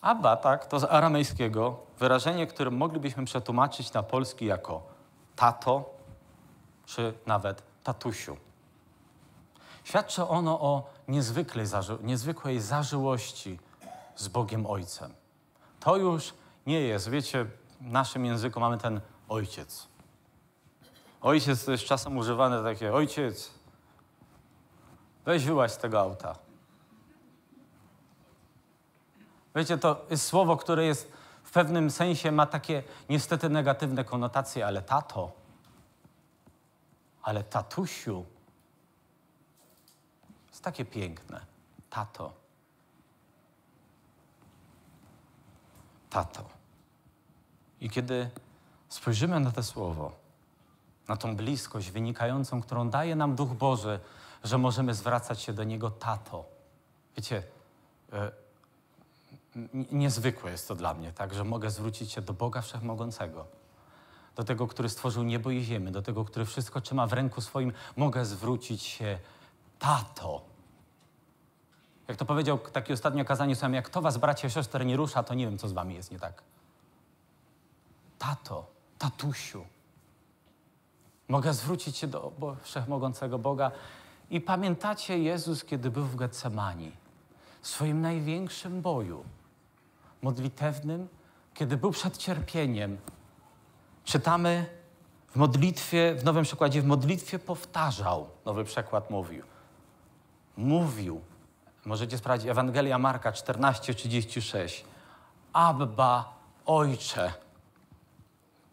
Abba, tak, to z aramejskiego wyrażenie, które moglibyśmy przetłumaczyć na polski jako tato czy nawet tatusiu. Świadczy ono o niezwykłej, zaży niezwykłej zażyłości z Bogiem Ojcem. To już nie jest, wiecie, w naszym języku mamy ten ojciec. Ojciec to jest czasem używane takie, ojciec, weź wyłaź z tego auta. Wiecie, to jest słowo, które jest w pewnym sensie ma takie niestety negatywne konotacje, ale tato, ale tatusiu, jest takie piękne. Tato. Tato. I kiedy spojrzymy na to słowo, na tą bliskość wynikającą, którą daje nam Duch Boży, że możemy zwracać się do Niego tato. Wiecie, e, niezwykłe jest to dla mnie, tak, że mogę zwrócić się do Boga Wszechmogącego, do tego, który stworzył niebo i ziemię, do tego, który wszystko trzyma w ręku swoim, mogę zwrócić się tato. Jak to powiedział taki ostatnie kazanie, słucham, jak to was, bracie, siostry, nie rusza, to nie wiem, co z wami jest nie tak. Tato, tatusiu. Mogę zwrócić się do Bo Wszechmogącego Boga. I pamiętacie Jezus, kiedy był w Getsemani, w swoim największym boju modlitewnym, kiedy był przed cierpieniem. Czytamy w modlitwie, w nowym przekładzie, w modlitwie powtarzał, nowy przekład mówił. Mówił, możecie sprawdzić, Ewangelia Marka 14:36. Abba, Ojcze,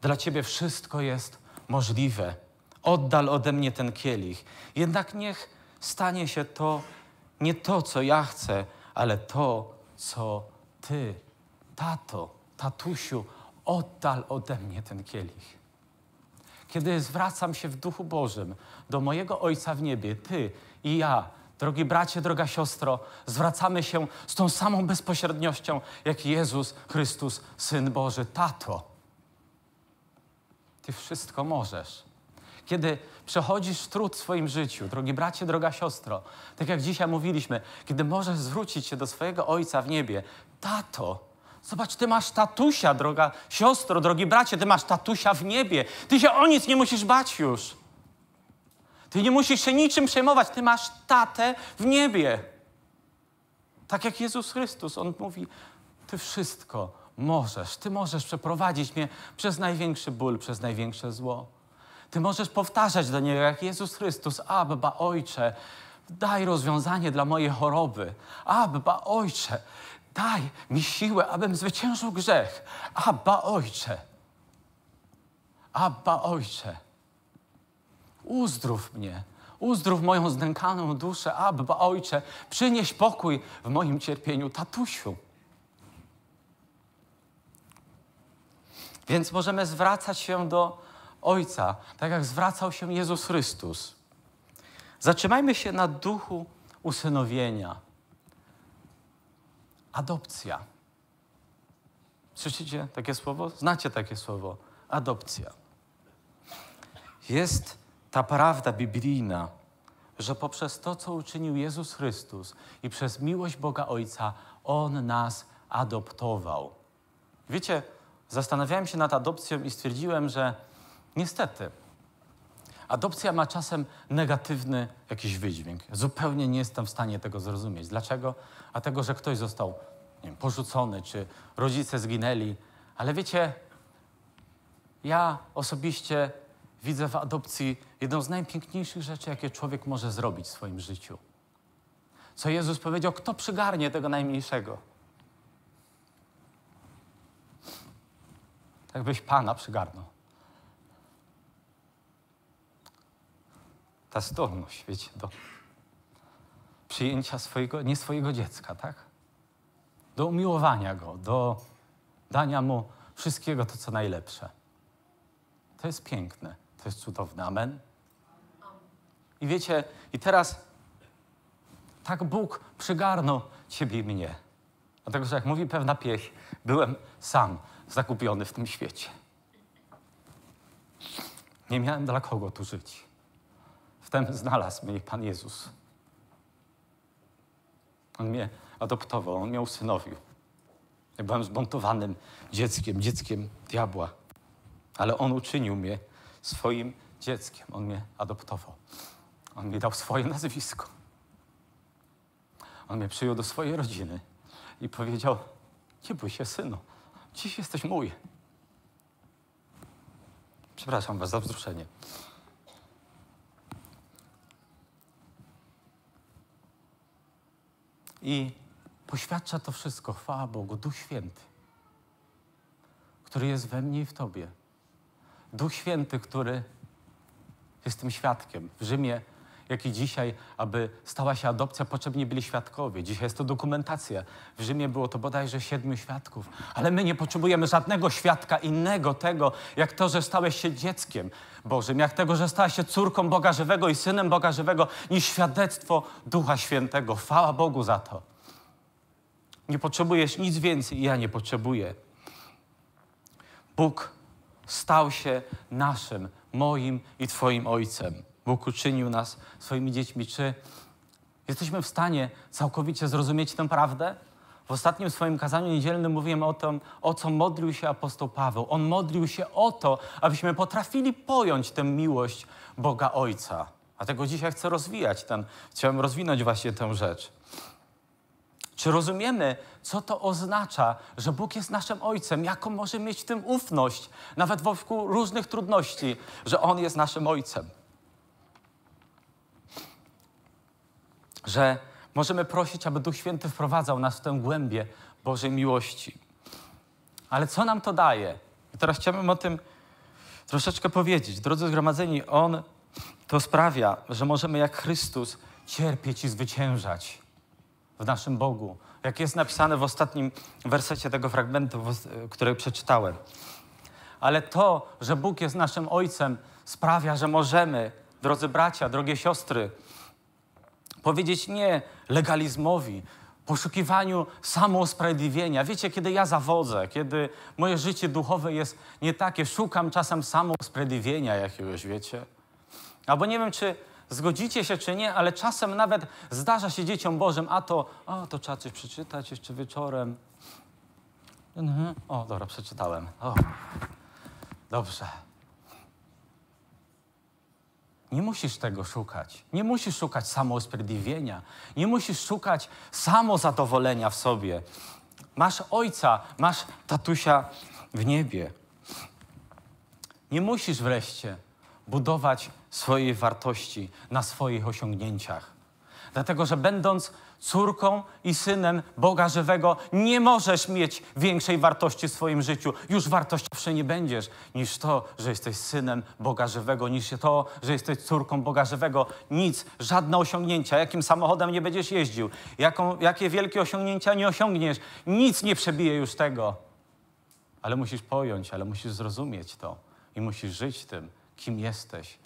dla Ciebie wszystko jest możliwe oddal ode mnie ten kielich. Jednak niech stanie się to nie to, co ja chcę, ale to, co Ty, tato, tatusiu, oddal ode mnie ten kielich. Kiedy zwracam się w Duchu Bożym do mojego Ojca w niebie, Ty i ja, drogi bracie, droga siostro, zwracamy się z tą samą bezpośredniością, jak Jezus Chrystus, Syn Boży, tato. Ty wszystko możesz kiedy przechodzisz trud w swoim życiu, drogi bracie, droga siostro, tak jak dzisiaj mówiliśmy, kiedy możesz zwrócić się do swojego Ojca w niebie, tato, Zobacz, ty masz tatusia, droga siostro, drogi bracie, ty masz tatusia w niebie. Ty się o nic nie musisz bać już. Ty nie musisz się niczym przejmować, ty masz tatę w niebie. Tak jak Jezus Chrystus, on mówi: Ty wszystko możesz, ty możesz przeprowadzić mnie przez największy ból, przez największe zło. Ty możesz powtarzać do Niego jak Jezus Chrystus, Abba, Ojcze, daj rozwiązanie dla mojej choroby. Abba, Ojcze, daj mi siłę, abym zwyciężył grzech. Abba, Ojcze. Abba, Ojcze. Uzdrów mnie. Uzdrów moją znękaną duszę. Abba, Ojcze. Przynieś pokój w moim cierpieniu. Tatusiu. Więc możemy zwracać się do Ojca, tak jak zwracał się Jezus Chrystus. Zatrzymajmy się na duchu usynowienia. Adopcja. Słyszycie takie słowo? Znacie takie słowo? Adopcja. Jest ta prawda biblijna, że poprzez to, co uczynił Jezus Chrystus i przez miłość Boga Ojca, On nas adoptował. Wiecie, zastanawiałem się nad adopcją i stwierdziłem, że Niestety, adopcja ma czasem negatywny jakiś wydźwięk. Zupełnie nie jestem w stanie tego zrozumieć. Dlaczego? A tego, że ktoś został wiem, porzucony, czy rodzice zginęli. Ale wiecie, ja osobiście widzę w adopcji jedną z najpiękniejszych rzeczy, jakie człowiek może zrobić w swoim życiu. Co Jezus powiedział, kto przygarnie tego najmniejszego? Jakbyś Pana przygarnął. ta zdolność, wiecie, do przyjęcia swojego, nie swojego dziecka, tak? Do umiłowania go, do dania mu wszystkiego to, co najlepsze. To jest piękne, to jest cudowne. Amen. I wiecie, i teraz tak Bóg przygarnął ciebie i mnie. Dlatego, że jak mówi pewna pieśń, byłem sam zakupiony w tym świecie. Nie miałem dla kogo tu żyć. Wtem znalazł mnie Pan Jezus. On mnie adoptował, on mnie usynowił. Ja byłem zbuntowanym dzieckiem, dzieckiem diabła, ale on uczynił mnie swoim dzieckiem. On mnie adoptował. On mi dał swoje nazwisko. On mnie przyjął do swojej rodziny i powiedział: Nie bój się, synu, dziś jesteś mój. Przepraszam Was za wzruszenie. I poświadcza to wszystko, chwała Bogu, Duch Święty, który jest we mnie i w Tobie. Duch Święty, który jest tym świadkiem. W Rzymie jak i dzisiaj, aby stała się adopcja, potrzebni byli świadkowie. Dzisiaj jest to dokumentacja. W Rzymie było to bodajże siedmiu świadków. Ale my nie potrzebujemy żadnego świadka innego tego, jak to, że stałeś się dzieckiem Bożym, jak tego, że stałeś się córką Boga żywego i synem Boga żywego, niż świadectwo Ducha Świętego. Chwała Bogu za to. Nie potrzebujesz nic więcej i ja nie potrzebuję. Bóg stał się naszym, moim i Twoim Ojcem. Bóg uczynił nas swoimi dziećmi. Czy jesteśmy w stanie całkowicie zrozumieć tę prawdę? W ostatnim swoim kazaniu niedzielnym mówiłem o tym, o co modlił się apostoł Paweł. On modlił się o to, abyśmy potrafili pojąć tę miłość Boga Ojca. Dlatego dzisiaj chcę rozwijać ten, chciałem rozwinąć właśnie tę rzecz. Czy rozumiemy, co to oznacza, że Bóg jest naszym Ojcem? Jaką może mieć w tym ufność, nawet wokół różnych trudności, że On jest naszym Ojcem? że możemy prosić, aby Duch Święty wprowadzał nas w tę głębię Bożej miłości. Ale co nam to daje? I teraz chciałbym o tym troszeczkę powiedzieć. Drodzy zgromadzeni, On to sprawia, że możemy jak Chrystus cierpieć i zwyciężać w naszym Bogu, jak jest napisane w ostatnim wersecie tego fragmentu, który przeczytałem. Ale to, że Bóg jest naszym Ojcem, sprawia, że możemy, drodzy bracia, drogie siostry, powiedzieć nie legalizmowi, poszukiwaniu samousprawiedliwienia. Wiecie, kiedy ja zawodzę, kiedy moje życie duchowe jest nie takie, szukam czasem samousprawiedliwienia jakiegoś, wiecie. Albo nie wiem, czy zgodzicie się, czy nie, ale czasem nawet zdarza się dzieciom Bożym, a to, o, to trzeba coś przeczytać jeszcze wieczorem. Mhm. O, dobra, przeczytałem. O. Dobrze. Nie musisz tego szukać. Nie musisz szukać samousprawiedliwienia. Nie musisz szukać samozadowolenia w sobie. Masz ojca, masz tatusia w niebie. Nie musisz wreszcie budować swojej wartości na swoich osiągnięciach. Dlatego, że będąc córką i synem Boga żywego, nie możesz mieć większej wartości w swoim życiu. Już wartościowszy nie będziesz niż to, że jesteś synem Boga żywego, niż to, że jesteś córką Boga żywego. Nic, żadne osiągnięcia, jakim samochodem nie będziesz jeździł, jaką, jakie wielkie osiągnięcia nie osiągniesz, nic nie przebije już tego. Ale musisz pojąć, ale musisz zrozumieć to i musisz żyć tym, kim jesteś.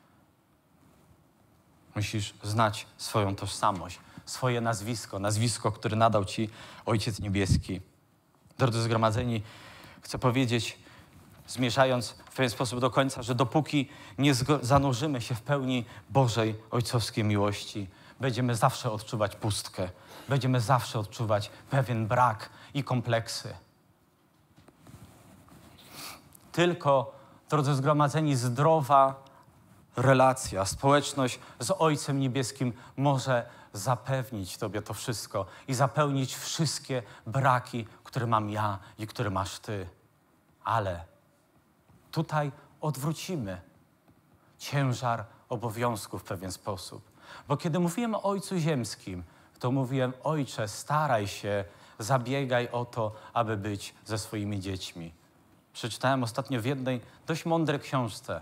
Musisz znać swoją tożsamość swoje nazwisko, nazwisko, które nadał Ci Ojciec Niebieski. Drodzy zgromadzeni, chcę powiedzieć, zmierzając w pewien sposób do końca, że dopóki nie zanurzymy się w pełni Bożej Ojcowskiej miłości, będziemy zawsze odczuwać pustkę, będziemy zawsze odczuwać pewien brak i kompleksy. Tylko, drodzy zgromadzeni, zdrowa relacja, społeczność z Ojcem Niebieskim może zapewnić Tobie to wszystko i zapełnić wszystkie braki, które mam ja i które masz Ty. Ale tutaj odwrócimy ciężar obowiązków w pewien sposób. Bo kiedy mówiłem o Ojcu Ziemskim, to mówiłem: Ojcze, staraj się, zabiegaj o to, aby być ze swoimi dziećmi. Przeczytałem ostatnio w jednej dość mądrej książce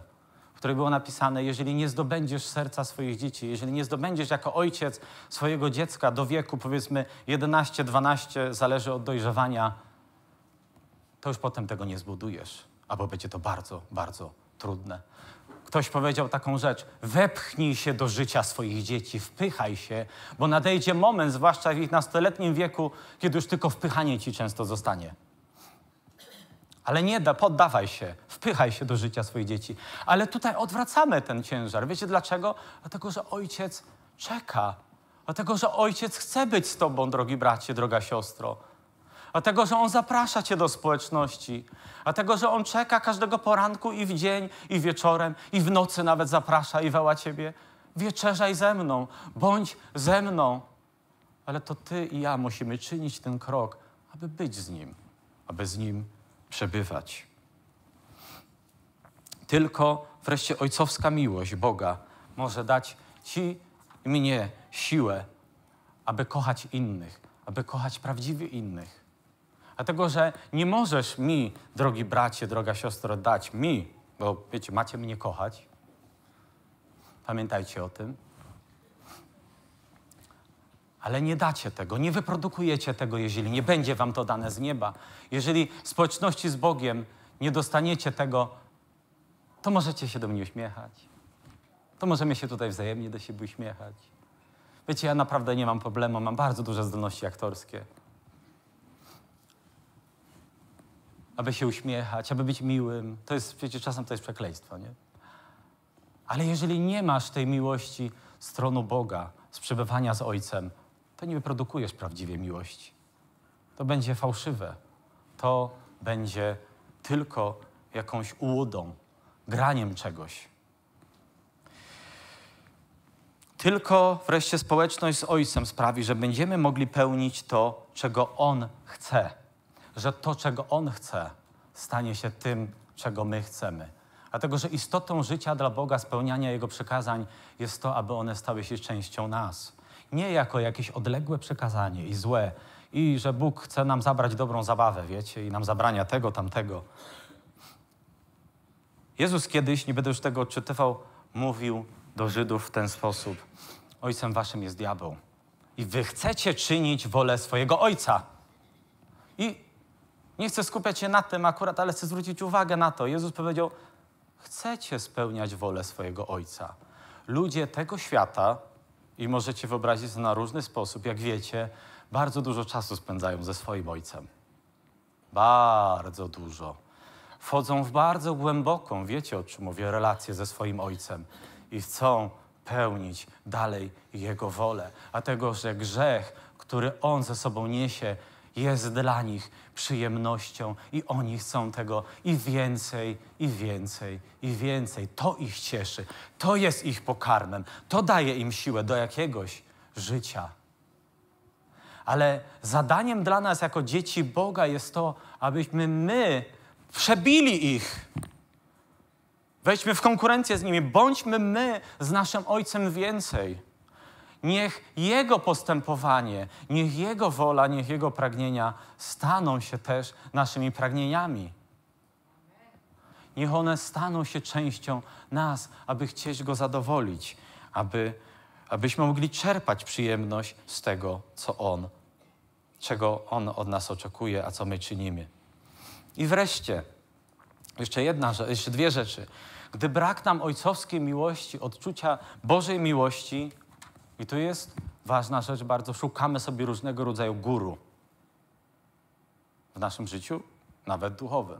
której było napisane, jeżeli nie zdobędziesz serca swoich dzieci, jeżeli nie zdobędziesz jako ojciec swojego dziecka do wieku powiedzmy 11-12, zależy od dojrzewania, to już potem tego nie zbudujesz, albo będzie to bardzo, bardzo trudne. Ktoś powiedział taką rzecz: wepchnij się do życia swoich dzieci, wpychaj się, bo nadejdzie moment, zwłaszcza w ich nastoletnim wieku, kiedy już tylko wpychanie ci często zostanie. Ale nie da, poddawaj się, wpychaj się do życia swoich dzieci. Ale tutaj odwracamy ten ciężar. Wiecie dlaczego? Dlatego, że ojciec czeka. Dlatego, że ojciec chce być z tobą, drogi bracie, droga siostro. Dlatego, że on zaprasza cię do społeczności. Dlatego, że on czeka każdego poranku i w dzień, i wieczorem, i w nocy nawet zaprasza i woła ciebie. Wieczerzaj ze mną, bądź ze mną. Ale to ty i ja musimy czynić ten krok, aby być z nim, aby z nim przebywać. Tylko wreszcie ojcowska miłość Boga może dać Ci i mnie siłę, aby kochać innych, aby kochać prawdziwie innych. Dlatego, że nie możesz mi, drogi bracie, droga siostro, dać mi, bo wiecie, macie mnie kochać. Pamiętajcie o tym ale nie dacie tego, nie wyprodukujecie tego, jeżeli nie będzie wam to dane z nieba. Jeżeli społeczności z Bogiem nie dostaniecie tego, to możecie się do mnie uśmiechać. To możemy się tutaj wzajemnie do siebie uśmiechać. Wiecie, ja naprawdę nie mam problemu, mam bardzo duże zdolności aktorskie. Aby się uśmiechać, aby być miłym, to jest przecież czasem to jest przekleństwo, nie? Ale jeżeli nie masz tej miłości stronu Boga, z przebywania z Ojcem, to nie wyprodukujesz prawdziwie miłości. To będzie fałszywe. To będzie tylko jakąś ułudą, graniem czegoś. Tylko wreszcie społeczność z Ojcem sprawi, że będziemy mogli pełnić to, czego On chce. Że to, czego On chce, stanie się tym, czego my chcemy. Dlatego, że istotą życia dla Boga, spełniania Jego przykazań jest to, aby one stały się częścią nas nie jako jakieś odległe przekazanie i złe, i że Bóg chce nam zabrać dobrą zabawę, wiecie, i nam zabrania tego, tamtego. Jezus kiedyś, nie będę już tego odczytywał, mówił do Żydów w ten sposób: Ojcem waszym jest diabeł. I wy chcecie czynić wolę swojego ojca. I nie chcę skupiać się na tym akurat, ale chcę zwrócić uwagę na to. Jezus powiedział: Chcecie spełniać wolę swojego ojca. Ludzie tego świata i możecie wyobrazić to na różny sposób, jak wiecie, bardzo dużo czasu spędzają ze swoim ojcem. Bardzo dużo. Wchodzą w bardzo głęboką, wiecie o czym mówię, relację ze swoim ojcem i chcą pełnić dalej Jego wolę. A tego, że grzech, który On ze sobą niesie, jest dla nich przyjemnością i oni chcą tego i więcej, i więcej, i więcej. To ich cieszy, to jest ich pokarmem, to daje im siłę do jakiegoś życia. Ale zadaniem dla nas jako dzieci Boga jest to, abyśmy my przebili ich. Wejdźmy w konkurencję z nimi, bądźmy my z naszym Ojcem więcej. Niech Jego postępowanie, niech Jego wola, niech Jego pragnienia staną się też naszymi pragnieniami. Niech one staną się częścią nas, aby chcieć Go zadowolić, aby, abyśmy mogli czerpać przyjemność z tego, co On, czego On od nas oczekuje, a co my czynimy. I wreszcie, jeszcze jedna, jeszcze dwie rzeczy. Gdy brak nam ojcowskiej miłości, odczucia Bożej miłości, i to jest ważna rzecz bardzo. Szukamy sobie różnego rodzaju guru w naszym życiu, nawet duchowym.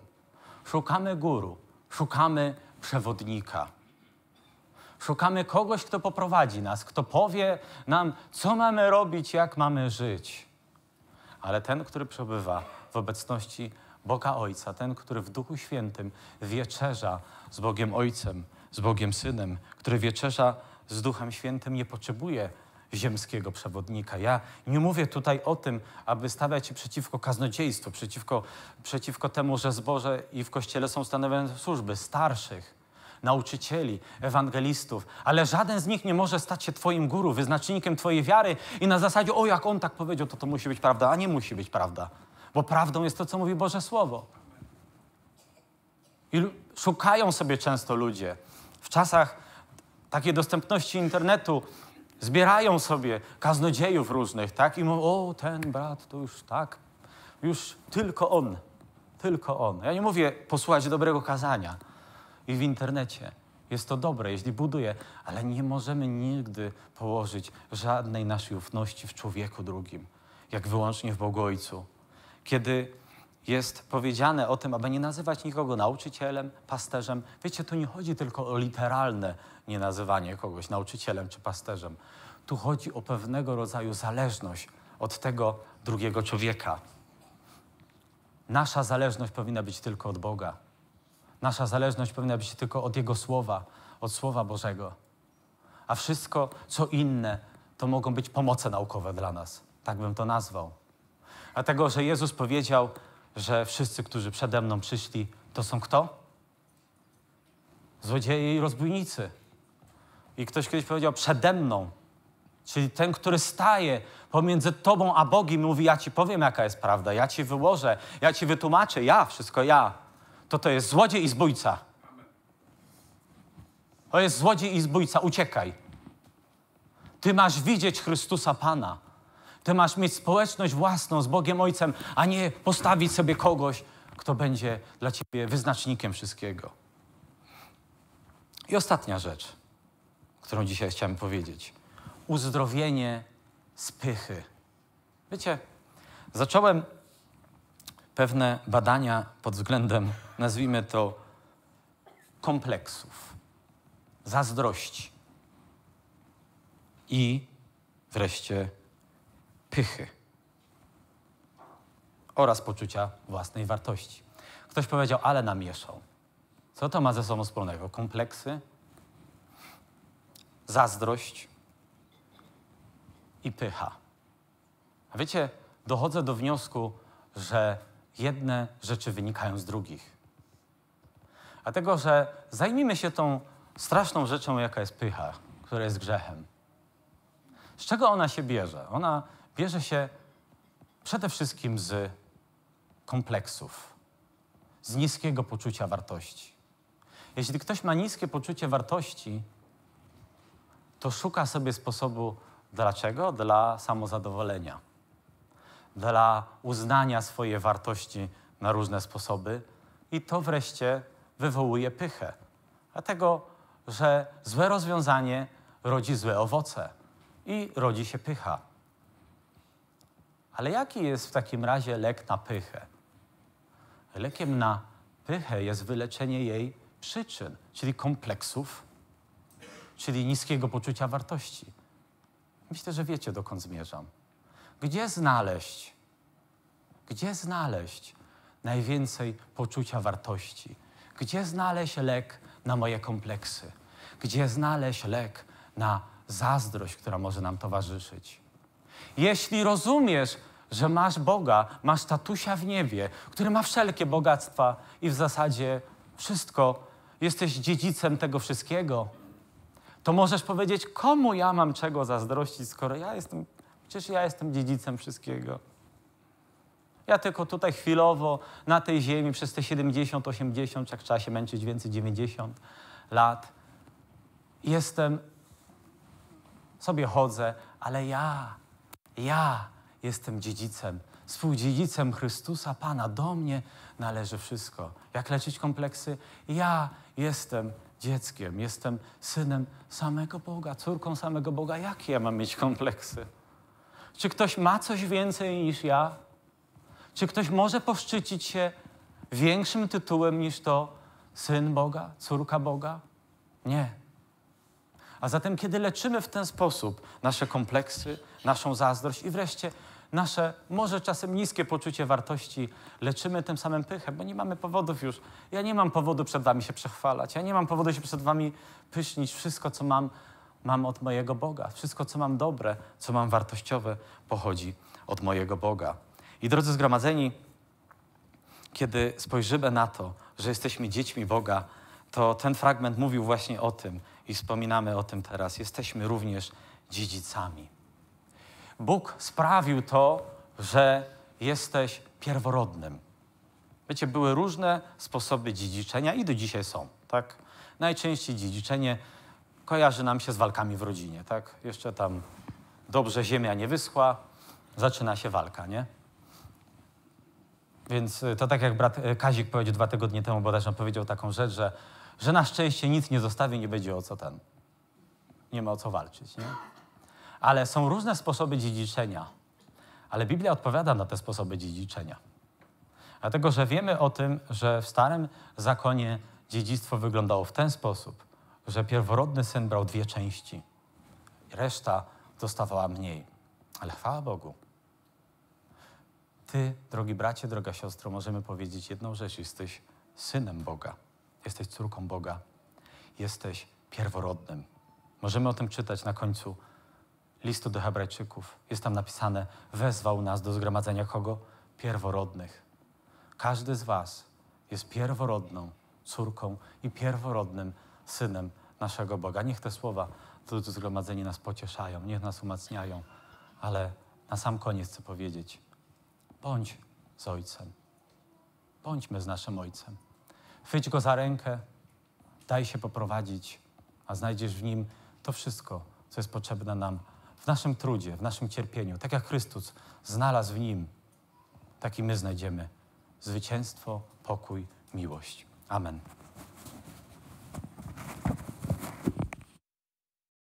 Szukamy guru, szukamy przewodnika. Szukamy kogoś, kto poprowadzi nas, kto powie nam, co mamy robić, jak mamy żyć. Ale ten, który przebywa w obecności Boga Ojca, ten, który w Duchu Świętym wieczerza z Bogiem Ojcem, z Bogiem Synem, który wieczerza z Duchem Świętym nie potrzebuje ziemskiego przewodnika. Ja nie mówię tutaj o tym, aby stawiać się przeciwko kaznodziejstwu, przeciwko, przeciwko temu, że zboże i w kościele są stanowione służby starszych, nauczycieli, ewangelistów, ale żaden z nich nie może stać się Twoim guru, wyznacznikiem Twojej wiary i na zasadzie, o jak on tak powiedział, to to musi być prawda, a nie musi być prawda, bo prawdą jest to, co mówi Boże Słowo. I szukają sobie często ludzie w czasach takiej dostępności internetu zbierają sobie kaznodziejów różnych, tak? I mówią, o, ten brat to już tak, już tylko on, tylko on. Ja nie mówię posłuchać dobrego kazania i w internecie. Jest to dobre, jeśli buduje, ale nie możemy nigdy położyć żadnej naszej ufności w człowieku drugim, jak wyłącznie w Bogu Ojcu. Kiedy jest powiedziane o tym, aby nie nazywać nikogo nauczycielem, pasterzem. Wiecie, tu nie chodzi tylko o literalne nienazywanie kogoś nauczycielem czy pasterzem. Tu chodzi o pewnego rodzaju zależność od tego drugiego człowieka. Nasza zależność powinna być tylko od Boga. Nasza zależność powinna być tylko od Jego Słowa, od Słowa Bożego. A wszystko, co inne, to mogą być pomoce naukowe dla nas. Tak bym to nazwał. Dlatego, że Jezus powiedział, że wszyscy, którzy przede mną przyszli, to są kto? Złodzieje i rozbójnicy. I ktoś kiedyś powiedział, przede mną. Czyli ten, który staje pomiędzy tobą a Bogiem, mówi: Ja ci powiem, jaka jest prawda, ja ci wyłożę, ja ci wytłumaczę, ja, wszystko ja. To to jest złodziej i zbójca. To jest złodziej i zbójca, uciekaj. Ty masz widzieć Chrystusa Pana. Ty masz mieć społeczność własną z Bogiem Ojcem, a nie postawić sobie kogoś, kto będzie dla ciebie wyznacznikiem wszystkiego. I ostatnia rzecz, którą dzisiaj chciałem powiedzieć. Uzdrowienie spychy. Wiecie, zacząłem pewne badania pod względem, nazwijmy to, kompleksów, zazdrości i wreszcie pychy oraz poczucia własnej wartości. Ktoś powiedział, ale namieszał. Co to ma ze sobą wspólnego? Kompleksy, zazdrość i pycha. A wiecie, dochodzę do wniosku, że jedne rzeczy wynikają z drugich. Dlatego, że zajmijmy się tą straszną rzeczą, jaka jest pycha, która jest grzechem. Z czego ona się bierze? Ona bierze się przede wszystkim z kompleksów, z niskiego poczucia wartości. Jeśli ktoś ma niskie poczucie wartości, to szuka sobie sposobu dlaczego? Dla samozadowolenia, dla uznania swojej wartości na różne sposoby i to wreszcie wywołuje pychę. Dlatego, że złe rozwiązanie rodzi złe owoce i rodzi się pycha. Ale jaki jest w takim razie lek na pychę? Lekiem na pychę jest wyleczenie jej przyczyn, czyli kompleksów, czyli niskiego poczucia wartości. Myślę, że wiecie, dokąd zmierzam. Gdzie znaleźć? Gdzie znaleźć najwięcej poczucia wartości? Gdzie znaleźć lek na moje kompleksy? Gdzie znaleźć lek na zazdrość, która może nam towarzyszyć? Jeśli rozumiesz, że masz Boga, masz tatusia w niebie, który ma wszelkie bogactwa i w zasadzie wszystko, jesteś dziedzicem tego wszystkiego, to możesz powiedzieć, komu ja mam czego zazdrościć, skoro ja jestem, przecież ja jestem dziedzicem wszystkiego. Ja tylko tutaj chwilowo na tej ziemi przez te 70, 80, jak trzeba się męczyć więcej 90 lat, jestem, sobie chodzę, ale ja, ja jestem dziedzicem, współdziedzicem Chrystusa Pana. Do mnie należy wszystko. Jak leczyć kompleksy? Ja jestem dzieckiem, jestem synem samego Boga, córką samego Boga. Jakie ja mam mieć kompleksy? Czy ktoś ma coś więcej niż ja? Czy ktoś może poszczycić się większym tytułem niż to syn Boga, córka Boga? Nie. A zatem, kiedy leczymy w ten sposób nasze kompleksy, naszą zazdrość i wreszcie nasze może czasem niskie poczucie wartości leczymy tym samym pychę, bo nie mamy powodów już. Ja nie mam powodu przed wami się przechwalać, ja nie mam powodu się przed wami pysznić. Wszystko, co mam, mam od mojego Boga. Wszystko, co mam dobre, co mam wartościowe, pochodzi od mojego Boga. I drodzy zgromadzeni, kiedy spojrzymy na to, że jesteśmy dziećmi Boga, to ten fragment mówił właśnie o tym i wspominamy o tym teraz. Jesteśmy również dziedzicami. Bóg sprawił to, że jesteś pierworodnym. Wiecie, były różne sposoby dziedziczenia i do dzisiaj są, tak? Najczęściej dziedziczenie kojarzy nam się z walkami w rodzinie, tak? Jeszcze tam dobrze ziemia nie wyschła, zaczyna się walka, nie? Więc y, to tak jak brat y, Kazik powiedział dwa tygodnie temu, bodajże powiedział taką rzecz, że, że na szczęście nic nie zostawi, nie będzie o co ten. Nie ma o co walczyć, nie? Ale są różne sposoby dziedziczenia. Ale Biblia odpowiada na te sposoby dziedziczenia. Dlatego, że wiemy o tym, że w Starym Zakonie dziedzictwo wyglądało w ten sposób, że pierworodny syn brał dwie części, reszta dostawała mniej. Ale chwała Bogu. Ty, drogi bracie, droga siostro, możemy powiedzieć jedną rzecz: jesteś synem Boga, jesteś córką Boga, jesteś pierworodnym. Możemy o tym czytać na końcu listu do Hebrajczyków. Jest tam napisane: Wezwał nas do zgromadzenia kogo? Pierworodnych. Każdy z Was jest pierworodną córką i pierworodnym synem naszego Boga. Niech te słowa do zgromadzenia nas pocieszają, niech nas umacniają, ale na sam koniec chcę powiedzieć: bądź z Ojcem. Bądźmy z naszym Ojcem. Chwyć go za rękę, daj się poprowadzić, a znajdziesz w nim to wszystko, co jest potrzebne nam w naszym trudzie, w naszym cierpieniu, tak jak Chrystus znalazł w Nim, tak i my znajdziemy zwycięstwo, pokój, miłość. Amen.